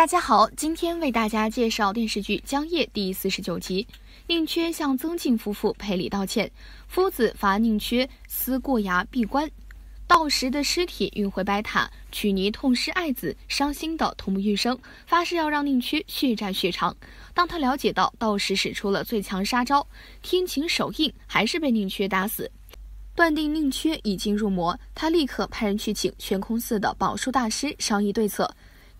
大家好，今天为大家介绍电视剧《江夜》第四十九集。宁缺向曾静夫妇赔礼道歉，夫子罚宁缺思过崖闭关。道石的尸体运回白塔，曲尼痛失爱子，伤心的痛不欲生，发誓要让宁缺血债血偿。当他了解到道士使出了最强杀招天晴手印，还是被宁缺打死，断定宁缺已经入魔，他立刻派人去请悬空寺的宝树大师商议对策。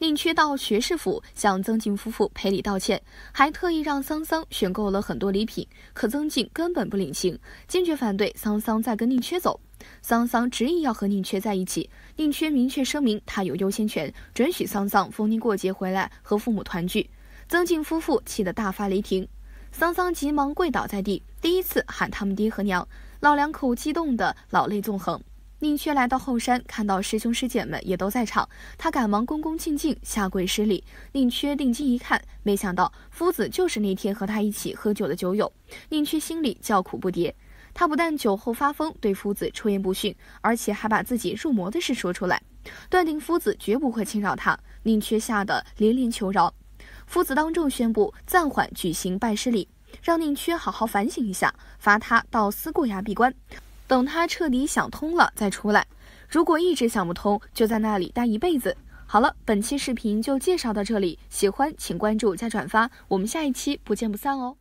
宁缺到学士府向曾静夫妇赔礼道歉，还特意让桑桑选购了很多礼品。可曾静根本不领情，坚决反对桑桑再跟宁缺走。桑桑执意要和宁缺在一起，宁缺明确声明他有优先权，准许桑桑逢年过节回来和父母团聚。曾静夫妇气得大发雷霆，桑桑急忙跪倒在地，第一次喊他们爹和娘，老两口激动的老泪纵横。宁缺来到后山，看到师兄师姐们也都在场，他赶忙恭恭敬敬下跪施礼。宁缺定睛一看，没想到夫子就是那天和他一起喝酒的酒友。宁缺心里叫苦不迭，他不但酒后发疯，对夫子出言不逊，而且还把自己入魔的事说出来，断定夫子绝不会轻饶他。宁缺吓得连连求饶。夫子当众宣布暂缓举行拜师礼，让宁缺好好反省一下，罚他到思过崖闭关。等他彻底想通了再出来，如果一直想不通，就在那里待一辈子。好了，本期视频就介绍到这里，喜欢请关注加转发，我们下一期不见不散哦。